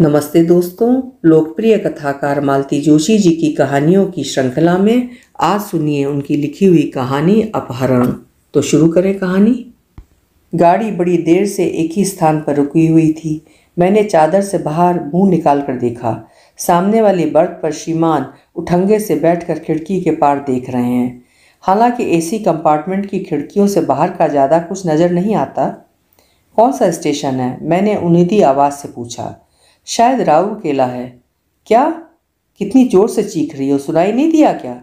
नमस्ते दोस्तों लोकप्रिय कथाकार मालती जोशी जी की कहानियों की श्रृंखला में आज सुनिए उनकी लिखी हुई कहानी अपहरण तो शुरू करें कहानी गाड़ी बड़ी देर से एक ही स्थान पर रुकी हुई थी मैंने चादर से बाहर मुंह निकाल कर देखा सामने वाली बर्थ पर श्रीमान उठंगे से बैठकर खिड़की के पार देख रहे हैं हालांकि एसी कंपार्टमेंट की खिड़कियों से बाहर का ज़्यादा कुछ नज़र नहीं आता कौन सा स्टेशन है मैंने उन्हीं आवाज़ से पूछा शायद राव अकेला है क्या कितनी जोर से चीख रही हो सुनाई नहीं दिया क्या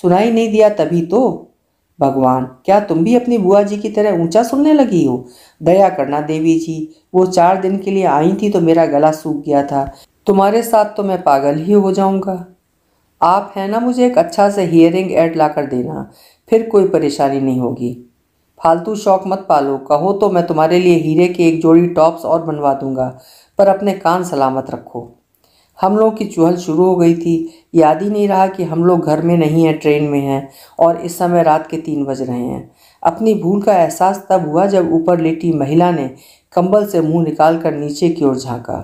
सुनाई नहीं दिया तभी तो भगवान क्या तुम भी अपनी बुआ जी की तरह ऊंचा सुनने लगी हो दया करना देवी जी वो चार दिन के लिए आई थी तो मेरा गला सूख गया था तुम्हारे साथ तो मैं पागल ही हो जाऊंगा आप है ना मुझे एक अच्छा से हियरिंग एड ला कर देना फिर कोई परेशानी नहीं होगी फालतू शौक मत पालो कहो तो मैं तुम्हारे लिए हीरे की एक जोड़ी टॉप्स और बनवा दूंगा पर अपने कान सलामत रखो हम लोगों की चूहल शुरू हो गई थी याद ही नहीं रहा कि हम लोग घर में नहीं हैं ट्रेन में हैं और इस समय रात के तीन बज रहे हैं अपनी भूल का एहसास तब हुआ जब ऊपर लेटी महिला ने कंबल से मुंह निकाल कर नीचे की ओर झांका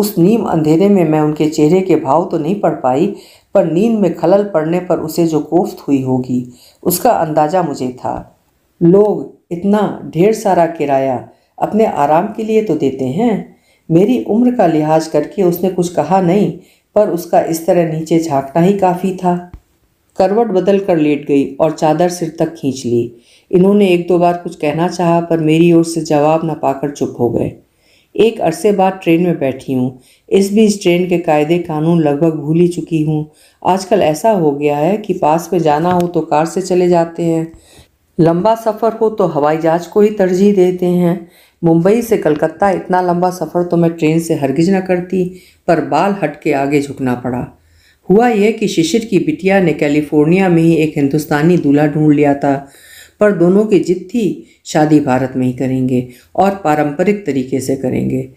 उस नीम अंधेरे में मैं उनके चेहरे के भाव तो नहीं पढ़ पाई पर नींद में खलल पड़ने पर उसे जो कोफ्त हुई होगी उसका अंदाज़ा मुझे था लोग इतना ढेर सारा किराया अपने आराम के लिए तो देते हैं मेरी उम्र का लिहाज करके उसने कुछ कहा नहीं पर उसका इस तरह नीचे झांकना ही काफ़ी था करवट बदल कर लेट गई और चादर सिर तक खींच ली इन्होंने एक दो बार कुछ कहना चाहा पर मेरी ओर से जवाब न पाकर चुप हो गए एक अरसे बाद ट्रेन में बैठी हूँ इस बीच ट्रेन के कायदे कानून लगभग भूल ही चुकी हूँ आजकल ऐसा हो गया है कि पास में जाना हो तो कार से चले जाते हैं लंबा सफ़र हो तो हवाई जहाज़ को ही तरजीह देते हैं मुंबई से कलकत्ता इतना लंबा सफ़र तो मैं ट्रेन से हरगिज ना करती पर बाल हट के आगे झुकना पड़ा हुआ यह कि शिशिर की बिटिया ने कैलिफोर्निया में ही एक हिंदुस्तानी दूल्हा ढूंढ लिया था पर दोनों की जिद थी शादी भारत में ही करेंगे और पारंपरिक तरीके से करेंगे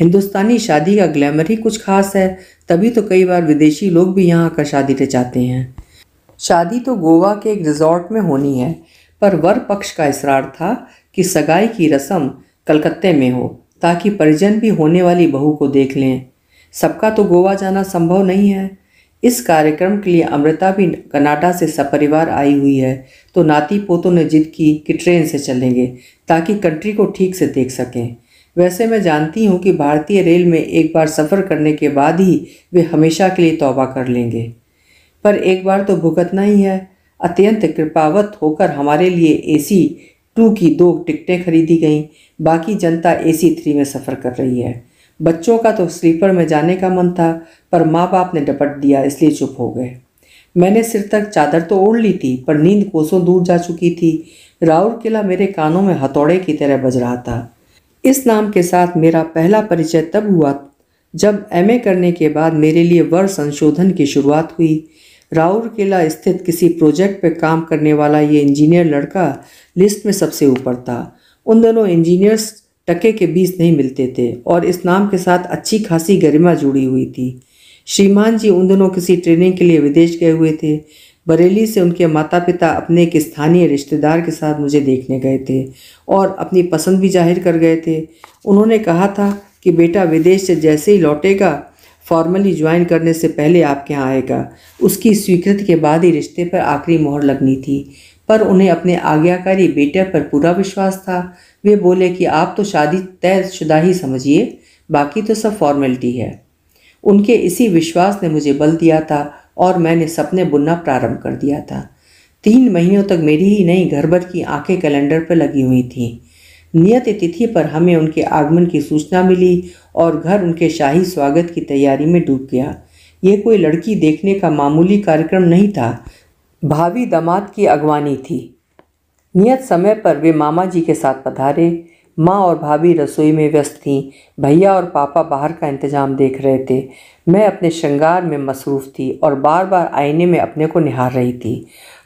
हिंदुस्तानी शादी का ग्लैमर ही कुछ खास है तभी तो कई बार विदेशी लोग भी यहाँ आकर शादी रचाते हैं शादी तो गोवा के एक रिजॉर्ट में होनी है पर वर पक्ष का इसरार था कि सगाई की रस्म कलकत्ते में हो ताकि परिजन भी होने वाली बहू को देख लें सबका तो गोवा जाना संभव नहीं है इस कार्यक्रम के लिए अमृता भी कनाडा से सपरिवार आई हुई है तो नाती पोतों ने जिद की कि ट्रेन से चलेंगे ताकि कंट्री को ठीक से देख सकें वैसे मैं जानती हूँ कि भारतीय रेल में एक बार सफ़र करने के बाद ही वे हमेशा के लिए तौबा कर लेंगे पर एक बार तो भुगतना ही है अत्यंत कृपावत होकर हमारे लिए एसी टू की दो टिकटें खरीदी गईं बाकी जनता एसी थ्री में सफ़र कर रही है बच्चों का तो स्लीपर में जाने का मन था पर माँ बाप ने डपट दिया इसलिए चुप हो गए मैंने सिर तक चादर तो ओढ़ ली थी पर नींद कोसों दूर जा चुकी थी राउर किला मेरे कानों में हथौड़े की तरह बज रहा था इस नाम के साथ मेरा पहला परिचय तब हुआ जब एमए करने के बाद मेरे लिए वर संशोधन की शुरुआत हुई राउरकेला स्थित किसी प्रोजेक्ट पर काम करने वाला ये इंजीनियर लड़का लिस्ट में सबसे ऊपर था उन दोनों इंजीनियर्स टके के बीस नहीं मिलते थे और इस नाम के साथ अच्छी खासी गरिमा जुड़ी हुई थी श्रीमान जी उन दोनों किसी ट्रेनिंग के लिए विदेश गए हुए थे बरेली से उनके माता पिता अपने एक स्थानीय रिश्तेदार के साथ मुझे देखने गए थे और अपनी पसंद भी जाहिर कर गए थे उन्होंने कहा था कि बेटा विदेश से जैसे ही लौटेगा फॉर्मली ज्वाइन करने से पहले आपके यहाँ आएगा उसकी स्वीकृति के बाद ही रिश्ते पर आखिरी मोहर लगनी थी पर उन्हें अपने आज्ञाकारी बेटे पर पूरा विश्वास था वे बोले कि आप तो शादी तयशुदा ही समझिए बाकी तो सब फॉर्मेलिटी है उनके इसी विश्वास ने मुझे बल दिया था और मैंने सपने बुनना प्रारंभ कर दिया था तीन महीनों तक मेरी ही नई घर भर की आंखें कैलेंडर पर लगी हुई थीं नियत तिथि पर हमें उनके आगमन की सूचना मिली और घर उनके शाही स्वागत की तैयारी में डूब गया यह कोई लड़की देखने का मामूली कार्यक्रम नहीं था भावी दामाद की अगवानी थी नियत समय पर वे मामा जी के साथ पधारे माँ और भाभी रसोई में व्यस्त थीं भैया और पापा बाहर का इंतजाम देख रहे थे मैं अपने श्रृंगार में मसरूफ़ थी और बार बार आईने में अपने को निहार रही थी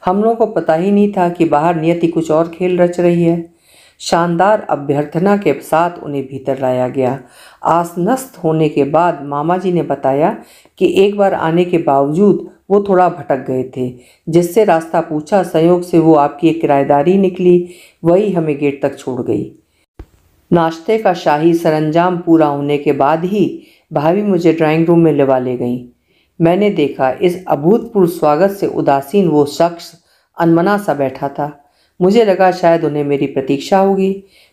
हम लोगों को पता ही नहीं था कि बाहर नियति कुछ और खेल रच रही है शानदार अभ्यर्थना के साथ उन्हें भीतर लाया गया आसनस्त होने के बाद मामा जी ने बताया कि एक बार आने के बावजूद वो थोड़ा भटक गए थे जिससे रास्ता पूछा संयोग से वो आपकी एक किराएदारी निकली वही हमें गेट तक छोड़ गई नाश्ते का शाही सरंजाम पूरा होने के बाद ही भाभी मुझे ड्राइंग रूम में लेवा ले गई मैंने देखा इस अभूतपूर्व स्वागत से उदासीन वो शख्स अनमना सा बैठा था मुझे लगा शायद उन्हें मेरी प्रतीक्षा होगी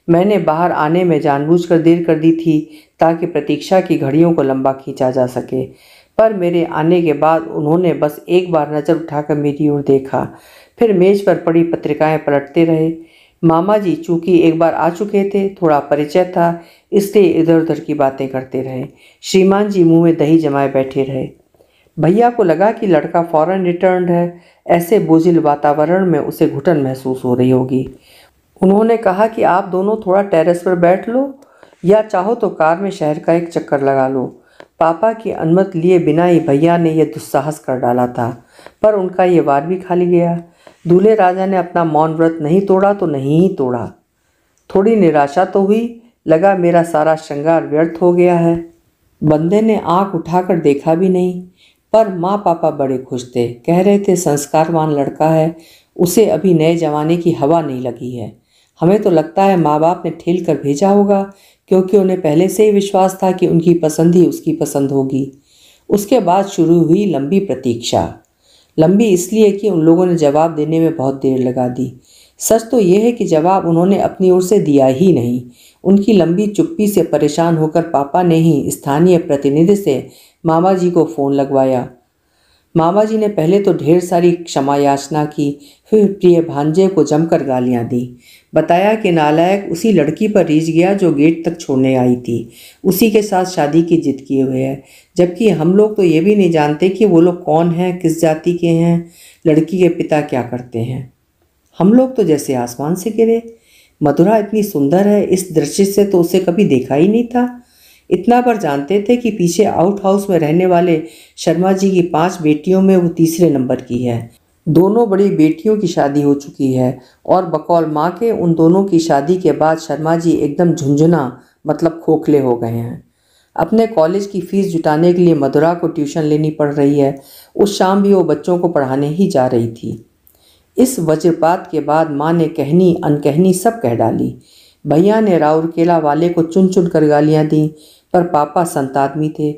मैंने बाहर आने में जानबूझकर देर कर दी थी ताकि प्रतीक्षा की घड़ियों को लंबा खींचा जा सके पर मेरे आने के बाद उन्होंने बस एक बार नज़र उठाकर मेरी ओर देखा फिर मेज पर पड़ी पत्रिकाएं पलटते रहे मामा जी चूंकि एक बार आ चुके थे थोड़ा परिचय था इसलिए इधर उधर की बातें करते रहे श्रीमान जी मुँह में दही जमाए बैठे रहे भैया को लगा कि लड़का फौरन रिटर्न है ऐसे बोझिल वातावरण में उसे घुटन महसूस हो रही होगी उन्होंने कहा कि आप दोनों थोड़ा टेरेस पर बैठ लो या चाहो तो कार में शहर का एक चक्कर लगा लो पापा की अनुमति लिए बिना ही भैया ने यह दुस्साहस कर डाला था पर उनका ये वार भी खाली गया दूल्हे राजा ने अपना मौन व्रत नहीं तोड़ा तो नहीं ही तोड़ा थोड़ी निराशा तो हुई लगा मेरा सारा श्रृंगार व्यर्थ हो गया है बंदे ने आंख उठाकर देखा भी नहीं पर माँ पापा बड़े खुश थे कह रहे थे संस्कारवान लड़का है उसे अभी नए जमाने की हवा नहीं लगी है हमें तो लगता है माँ बाप ने ठेल कर भेजा होगा क्योंकि उन्हें पहले से ही विश्वास था कि उनकी पसंद ही उसकी पसंद होगी उसके बाद शुरू हुई लंबी प्रतीक्षा लंबी इसलिए कि उन लोगों ने जवाब देने में बहुत देर लगा दी सच तो यह है कि जवाब उन्होंने अपनी ओर से दिया ही नहीं उनकी लंबी चुप्पी से परेशान होकर पापा ने ही स्थानीय प्रतिनिधि से मामा जी को फ़ोन लगवाया मामा जी ने पहले तो ढेर सारी क्षमा याचना की फिर प्रिय भांजे को जमकर गालियाँ दी बताया कि नालायक उसी लड़की पर रीझ गया जो गेट तक छोड़ने आई थी उसी के साथ शादी की जिद किए हुए है जबकि हम लोग तो ये भी नहीं जानते कि वो लोग कौन हैं किस जाति के हैं लड़की के पिता क्या करते हैं हम लोग तो जैसे आसमान से गिरे मथुरा इतनी सुंदर है इस दृश्य से तो उसे कभी देखा ही नहीं था इतना पर जानते थे कि पीछे आउट हाउस में रहने वाले शर्मा जी की पांच बेटियों में वो तीसरे नंबर की है दोनों बड़ी बेटियों की शादी हो चुकी है और बकौल माँ के उन दोनों की शादी के बाद शर्मा जी एकदम झुंझुना मतलब खोखले हो गए हैं अपने कॉलेज की फ़ीस जुटाने के लिए मदुरा को ट्यूशन लेनी पड़ रही है उस शाम भी वो बच्चों को पढ़ाने ही जा रही थी इस वज्रपात के बाद माँ ने कहनी अनकहनी सब कह डाली भैया ने राउरकेला वाले को चुन चुन कर गालियाँ दी पर पापा संत आदमी थे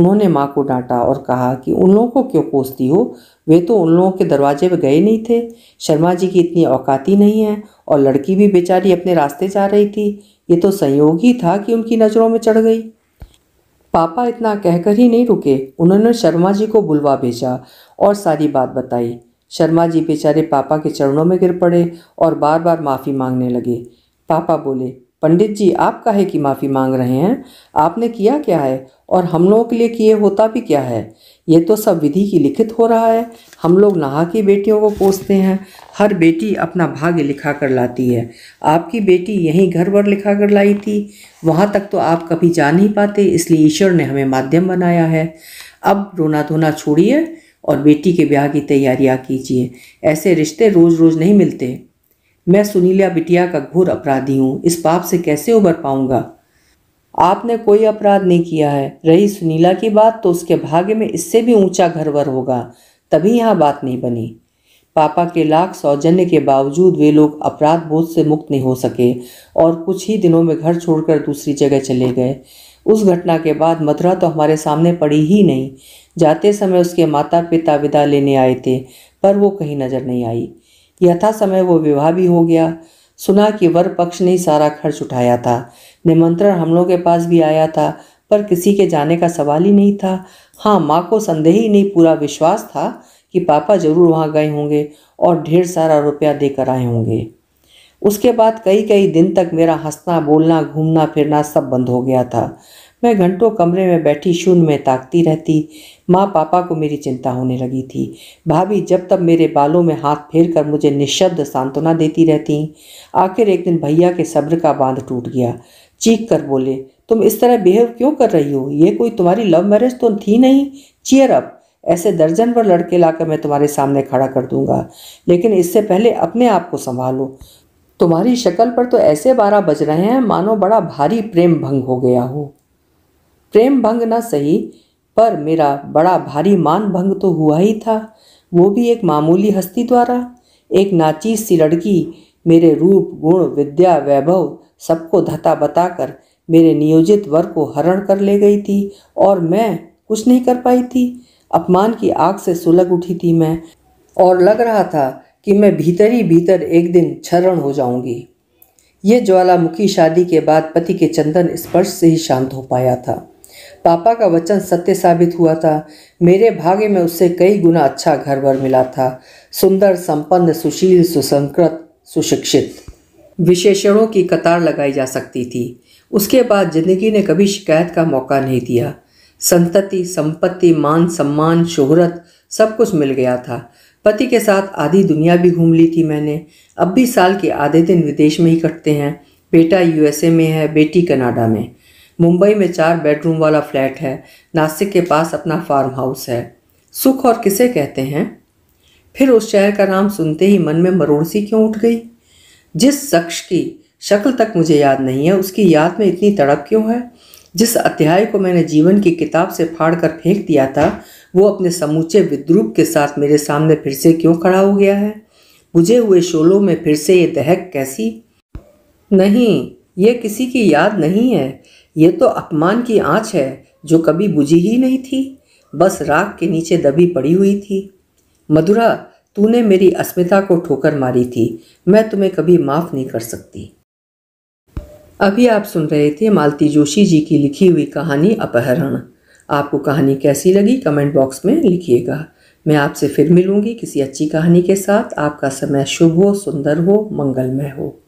उन्होंने माँ को डांटा और कहा कि उन लोगों को क्यों कोसती हो वे तो उन लोगों के दरवाजे पर गए नहीं थे शर्मा जी की इतनी औकाती नहीं है और लड़की भी बेचारी अपने रास्ते जा रही थी ये तो संयोग ही था कि उनकी नज़रों में चढ़ गई पापा इतना कहकर ही नहीं रुके उन्होंने शर्मा जी को बुलवा भेजा और सारी बात बताई शर्मा जी बेचारे पापा के चरणों में गिर पड़े और बार बार माफ़ी मांगने लगे पापा बोले पंडित जी आप कहे कि माफ़ी मांग रहे हैं आपने किया क्या है और हम लोगों के लिए किए होता भी क्या है ये तो सब विधि की लिखित हो रहा है हम लोग नहा की बेटियों को पोसते हैं हर बेटी अपना भाग्य लिखा कर लाती है आपकी बेटी यहीं घर पर लिखा कर लाई थी वहाँ तक तो आप कभी जा नहीं पाते इसलिए ईश्वर ने हमें माध्यम बनाया है अब रोना धोना छोड़िए और बेटी के ब्याह की तैयारियां कीजिए ऐसे रिश्ते रोज़ रोज़ नहीं मिलते मैं सुनीला बिटिया का घोर अपराधी हूँ इस पाप से कैसे उबर पाऊँगा आपने कोई अपराध नहीं किया है रही सुनीला की बात तो उसके भाग्य में इससे भी ऊंचा घरवर होगा तभी यहाँ बात नहीं बनी पापा के लाख सौजन्य के बावजूद वे लोग अपराध बोध से मुक्त नहीं हो सके और कुछ ही दिनों में घर छोड़कर दूसरी जगह चले गए उस घटना के बाद मथुरा तो हमारे सामने पड़ी ही नहीं जाते समय उसके माता पिता विदा लेने आए थे पर वो कहीं नज़र नहीं आई यथा समय वो विवाह भी हो गया सुना कि वर पक्ष ने सारा खर्च उठाया था निमंत्रण हम लोग के पास भी आया था पर किसी के जाने का सवाल ही नहीं था हाँ माँ को संदेह ही नहीं पूरा विश्वास था कि पापा जरूर वहाँ गए होंगे और ढेर सारा रुपया देकर आए होंगे उसके बाद कई कई दिन तक मेरा हंसना बोलना घूमना फिरना सब बंद हो गया था मैं घंटों कमरे में बैठी शून्य में ताकती रहती माँ पापा को मेरी चिंता होने लगी थी भाभी जब तब मेरे बालों में हाथ फेर कर मुझे निशब्द सांत्वना देती रहती आखिर एक दिन भैया के सब्र का बांध टूट गया चीख कर बोले तुम इस तरह बिहेव क्यों कर रही हो ये कोई तुम्हारी लव मैरिज तो थी नहीं चेयर अप ऐसे दर्जन भर लड़के लाकर मैं तुम्हारे सामने खड़ा कर दूंगा लेकिन इससे पहले अपने आप को संभालो तुम्हारी शक्ल पर तो ऐसे बारह बज रहे हैं मानो बड़ा भारी प्रेम भंग हो गया हो प्रेम भंग ना सही पर मेरा बड़ा भारी मान भंग तो हुआ ही था वो भी एक मामूली हस्ती द्वारा एक नाचीज सी लड़की मेरे रूप गुण विद्या वैभव सबको धता बताकर मेरे नियोजित वर्ग को हरण कर ले गई थी और मैं कुछ नहीं कर पाई थी अपमान की आग से सुलग उठी थी मैं और लग रहा था कि मैं भीतर ही भीतर एक दिन क्षरण हो जाऊंगी ये ज्वालामुखी शादी के बाद पति के चंदन स्पर्श से ही शांत हो पाया था पापा का वचन सत्य साबित हुआ था मेरे भाग्य में उससे कई गुना अच्छा घर भर मिला था सुंदर संपन्न सुशील सुसंकृत सुशिक्षित विशेषणों की कतार लगाई जा सकती थी उसके बाद जिंदगी ने कभी शिकायत का मौका नहीं दिया संतति संपत्ति मान सम्मान शोहरत सब कुछ मिल गया था पति के साथ आधी दुनिया भी घूम ली थी मैंने अब भी साल के आधे दिन विदेश में ही कटते हैं बेटा यूएसए में है बेटी कनाडा में मुंबई में चार बेडरूम वाला फ्लैट है नासिक के पास अपना फार्म हाउस है सुख और किसे कहते हैं फिर उस शहर का नाम सुनते ही मन में मरोड़सी क्यों उठ गई जिस शख्स की शक्ल तक मुझे याद नहीं है उसकी याद में इतनी तड़प क्यों है जिस अध्याय को मैंने जीवन की किताब से फाड़ कर फेंक दिया था वो अपने समूचे विद्रूप के साथ मेरे सामने फिर से क्यों खड़ा हो गया है बुझे हुए शोलों में फिर से ये दहक कैसी नहीं ये किसी की याद नहीं है ये तो अपमान की आँच है जो कभी बुझी ही नहीं थी बस राख के नीचे दबी पड़ी हुई थी मधुरा तूने मेरी अस्मिता को ठोकर मारी थी मैं तुम्हें कभी माफ़ नहीं कर सकती अभी आप सुन रहे थे मालती जोशी जी की लिखी हुई कहानी अपहरण आपको कहानी कैसी लगी कमेंट बॉक्स में लिखिएगा मैं आपसे फिर मिलूंगी किसी अच्छी कहानी के साथ आपका समय शुभ हो सुंदर हो मंगलमय हो